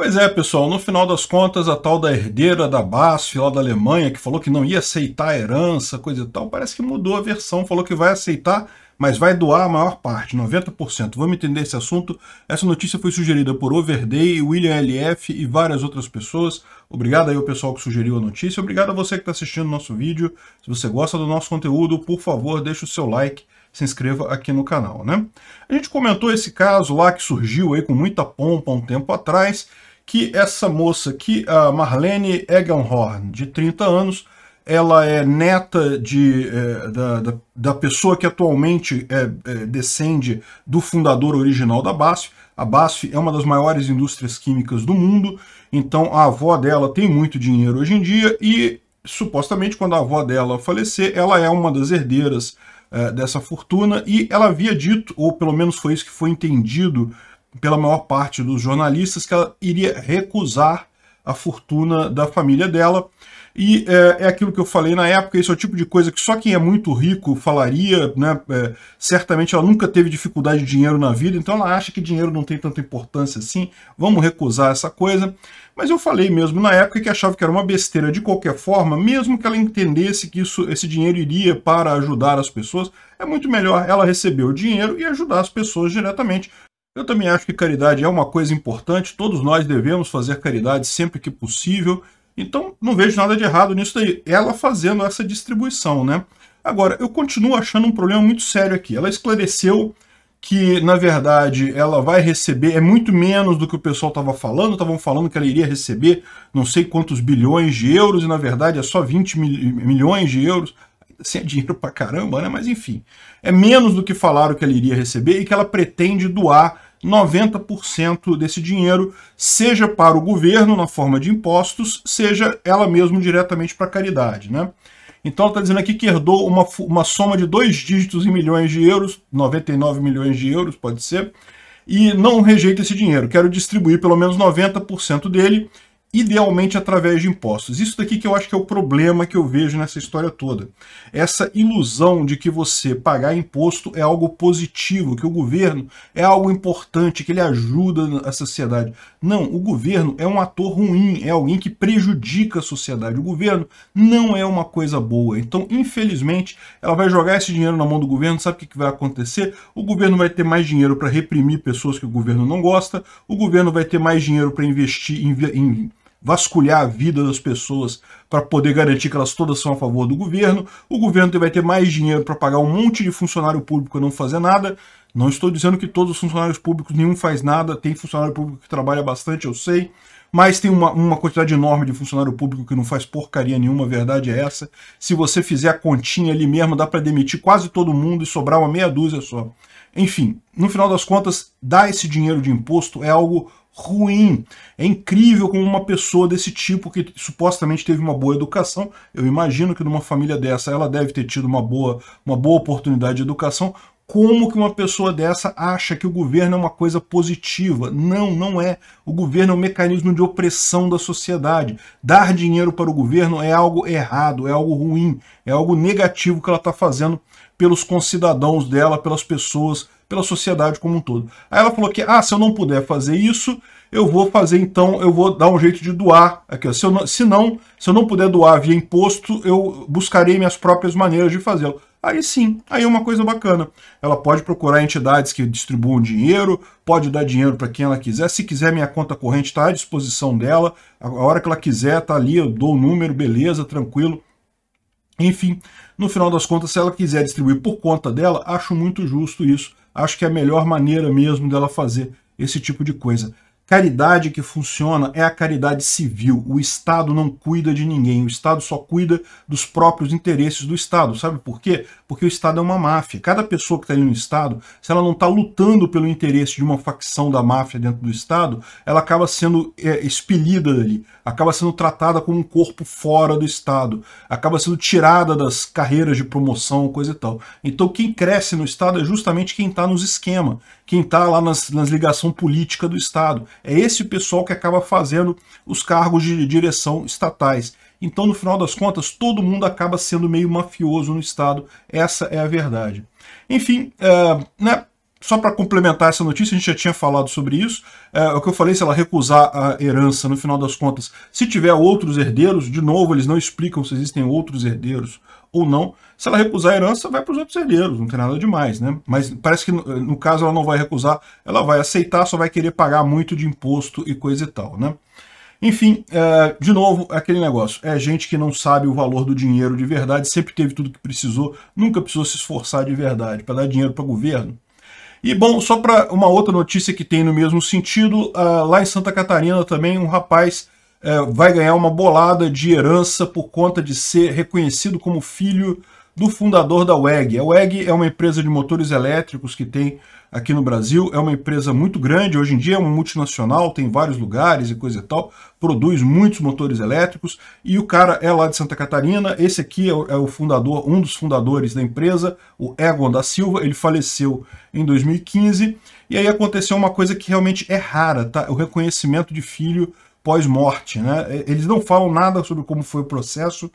Pois é, pessoal, no final das contas, a tal da herdeira da BASF lá da Alemanha, que falou que não ia aceitar a herança, coisa e tal, parece que mudou a versão, falou que vai aceitar, mas vai doar a maior parte, 90%. Vamos entender esse assunto. Essa notícia foi sugerida por Overday, William LF e várias outras pessoas. Obrigado aí ao pessoal que sugeriu a notícia. Obrigado a você que está assistindo o nosso vídeo. Se você gosta do nosso conteúdo, por favor, deixe o seu like se inscreva aqui no canal, né? A gente comentou esse caso lá que surgiu aí com muita pompa um tempo atrás, que essa moça aqui, a Marlene Egenhorn, de 30 anos, ela é neta de, é, da, da, da, pessoa que atualmente é, é, descende do fundador original da BASF. A BASF é uma das maiores indústrias químicas do mundo, então a avó dela tem muito dinheiro hoje em dia e, supostamente, quando a avó dela falecer, ela é uma das herdeiras é, dessa fortuna e ela havia dito, ou pelo menos foi isso que foi entendido pela maior parte dos jornalistas que ela iria recusar a fortuna da família dela. E é, é, aquilo que eu falei na época, esse é o tipo de coisa que só quem é muito rico falaria, né? É, certamente ela nunca teve dificuldade de dinheiro na vida, então ela acha que dinheiro não tem tanta importância assim, vamos recusar essa coisa. Mas eu falei mesmo na época que achava que era uma besteira de qualquer forma, mesmo que ela entendesse que isso, esse dinheiro iria para ajudar as pessoas, é muito melhor ela receber o dinheiro e ajudar as pessoas diretamente eu também acho que caridade é uma coisa importante, todos nós devemos fazer caridade sempre que possível, então não vejo nada de errado nisso daí, ela fazendo essa distribuição, né? Agora, eu continuo achando um problema muito sério aqui. Ela esclareceu que, na verdade, ela vai receber, é muito menos do que o pessoal estava falando, estavam falando que ela iria receber não sei quantos bilhões de euros, e na verdade é só 20 mil, milhões de euros, assim, é dinheiro pra caramba, né? Mas enfim, é menos do que falaram que ela iria receber e que ela pretende doar 90% desse dinheiro, seja para o governo, na forma de impostos, seja ela mesma diretamente para a caridade. Né? Então ela está dizendo aqui que herdou uma, uma soma de dois dígitos em milhões de euros, 99 milhões de euros, pode ser, e não rejeita esse dinheiro. Quero distribuir pelo menos 90% dele idealmente através de impostos. Isso daqui que eu acho que é o problema que eu vejo nessa história toda. Essa ilusão de que você pagar imposto é algo positivo, que o governo é algo importante, que ele ajuda a sociedade. Não, o governo é um ator ruim, é alguém que prejudica a sociedade. O governo não é uma coisa boa. Então, infelizmente, ela vai jogar esse dinheiro na mão do governo, sabe o que vai acontecer? O governo vai ter mais dinheiro para reprimir pessoas que o governo não gosta, o governo vai ter mais dinheiro para investir em, em vasculhar a vida das pessoas para poder garantir que elas todas são a favor do governo. O governo vai ter mais dinheiro para pagar um monte de funcionário público e não fazer nada. Não estou dizendo que todos os funcionários públicos, nenhum faz nada, tem funcionário público que trabalha bastante, eu sei, mas tem uma, uma quantidade enorme de funcionário público que não faz porcaria nenhuma, a verdade é essa. Se você fizer a continha ali mesmo, dá para demitir quase todo mundo e sobrar uma meia dúzia só. Enfim, no final das contas, dar esse dinheiro de imposto é algo ruim. É incrível como uma pessoa desse tipo, que supostamente teve uma boa educação, eu imagino que numa família dessa ela deve ter tido uma boa, uma boa oportunidade de educação, como que uma pessoa dessa acha que o governo é uma coisa positiva? Não, não é. O governo é um mecanismo de opressão da sociedade. Dar dinheiro para o governo é algo errado, é algo ruim, é algo negativo que ela está fazendo pelos concidadãos dela, pelas pessoas, pela sociedade como um todo. Aí ela falou que, ah, se eu não puder fazer isso, eu vou fazer então, eu vou dar um jeito de doar. Aqui, ó. Se, eu não, se, não, se eu não puder doar via imposto, eu buscarei minhas próprias maneiras de fazê-lo. Aí sim, aí é uma coisa bacana. Ela pode procurar entidades que distribuam dinheiro, pode dar dinheiro para quem ela quiser. Se quiser, minha conta corrente está à disposição dela. A hora que ela quiser, está ali, eu dou o número, beleza, tranquilo. Enfim, no final das contas, se ela quiser distribuir por conta dela, acho muito justo isso. Acho que é a melhor maneira mesmo dela fazer esse tipo de coisa. Caridade que funciona é a caridade civil. O Estado não cuida de ninguém. O Estado só cuida dos próprios interesses do Estado. Sabe por quê? Porque o Estado é uma máfia. Cada pessoa que está ali no Estado, se ela não está lutando pelo interesse de uma facção da máfia dentro do Estado, ela acaba sendo é, expelida dali, acaba sendo tratada como um corpo fora do Estado, acaba sendo tirada das carreiras de promoção, coisa e tal. Então quem cresce no Estado é justamente quem está nos esquemas quem está lá nas, nas ligações política do Estado. É esse pessoal que acaba fazendo os cargos de direção estatais. Então, no final das contas, todo mundo acaba sendo meio mafioso no Estado. Essa é a verdade. Enfim, é, né, só para complementar essa notícia, a gente já tinha falado sobre isso. É, o que eu falei, se ela recusar a herança, no final das contas, se tiver outros herdeiros, de novo, eles não explicam se existem outros herdeiros ou não. Se ela recusar a herança, vai para os outros herdeiros, não tem nada demais, né? Mas parece que no caso ela não vai recusar, ela vai aceitar, só vai querer pagar muito de imposto e coisa e tal, né? Enfim, é, de novo, aquele negócio. É gente que não sabe o valor do dinheiro de verdade, sempre teve tudo que precisou, nunca precisou se esforçar de verdade. Para dar dinheiro para o governo, e bom, só para uma outra notícia que tem no mesmo sentido, uh, lá em Santa Catarina também um rapaz uh, vai ganhar uma bolada de herança por conta de ser reconhecido como filho do fundador da WEG. A WEG é uma empresa de motores elétricos que tem aqui no Brasil, é uma empresa muito grande, hoje em dia é uma multinacional, tem vários lugares e coisa e tal, produz muitos motores elétricos, e o cara é lá de Santa Catarina, esse aqui é o é fundador, um dos fundadores da empresa, o Egon da Silva, ele faleceu em 2015, e aí aconteceu uma coisa que realmente é rara, tá? O reconhecimento de filho pós-morte, né? É, eles não falam nada sobre como foi o processo,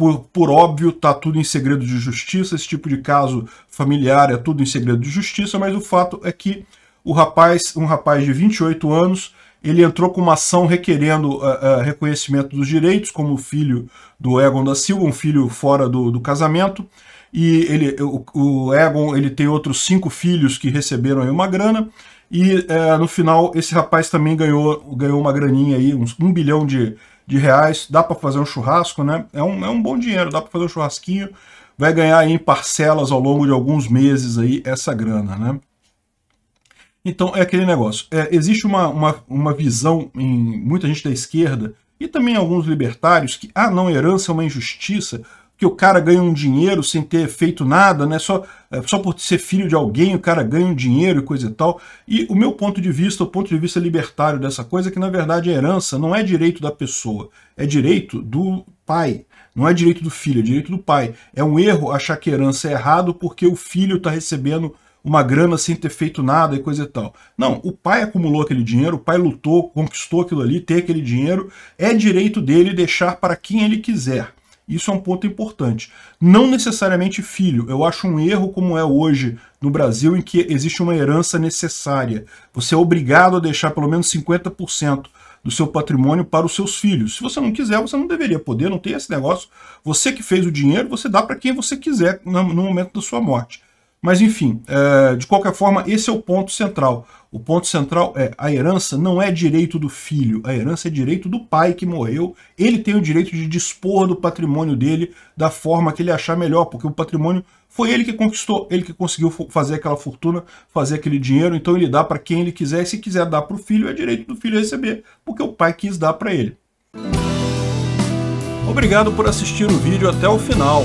por, por óbvio, está tudo em segredo de justiça. Esse tipo de caso familiar é tudo em segredo de justiça, mas o fato é que o rapaz, um rapaz de 28 anos, ele entrou com uma ação requerendo uh, uh, reconhecimento dos direitos como filho do Egon da Silva, um filho fora do, do casamento. E ele, o, o, Egon ele tem outros cinco filhos que receberam uma grana. E uh, no final, esse rapaz também ganhou, ganhou uma graninha aí, uns, um bilhão de de reais, dá para fazer um churrasco, né? É um, é um bom dinheiro, dá para fazer um churrasquinho, vai ganhar em parcelas ao longo de alguns meses aí essa grana, né? Então é aquele negócio. É, existe uma, uma, uma visão em muita gente da esquerda e também alguns libertários que, ah, não, herança é uma injustiça, que o cara ganha um dinheiro sem ter feito nada, né? Só, é, só por ser filho de alguém, o cara ganha um dinheiro e coisa e tal. E o meu ponto de vista, o ponto de vista libertário dessa coisa, é que na verdade a herança não é direito da pessoa, é direito do pai. Não é direito do filho, é direito do pai. É um erro achar que herança é errado porque o filho está recebendo uma grana sem ter feito nada e coisa e tal. Não, o pai acumulou aquele dinheiro, o pai lutou, conquistou aquilo ali, ter aquele dinheiro, é direito dele deixar para quem ele quiser. Isso é um ponto importante. Não necessariamente filho. Eu acho um erro como é hoje no Brasil, em que existe uma herança necessária. Você é obrigado a deixar pelo menos 50% do seu patrimônio para os seus filhos. Se você não quiser, você não deveria poder, não tem esse negócio. Você que fez o dinheiro, você dá para quem você quiser no momento da sua morte. Mas enfim, é, de qualquer forma, esse é o ponto central. O ponto central é a herança não é direito do filho, a herança é direito do pai que morreu. Ele tem o direito de dispor do patrimônio dele da forma que ele achar melhor, porque o patrimônio foi ele que conquistou, ele que conseguiu fazer aquela fortuna, fazer aquele dinheiro, então ele dá para quem ele quiser, e se quiser dar para o filho, é direito do filho receber, porque o pai quis dar para ele. Obrigado por assistir o vídeo até o final.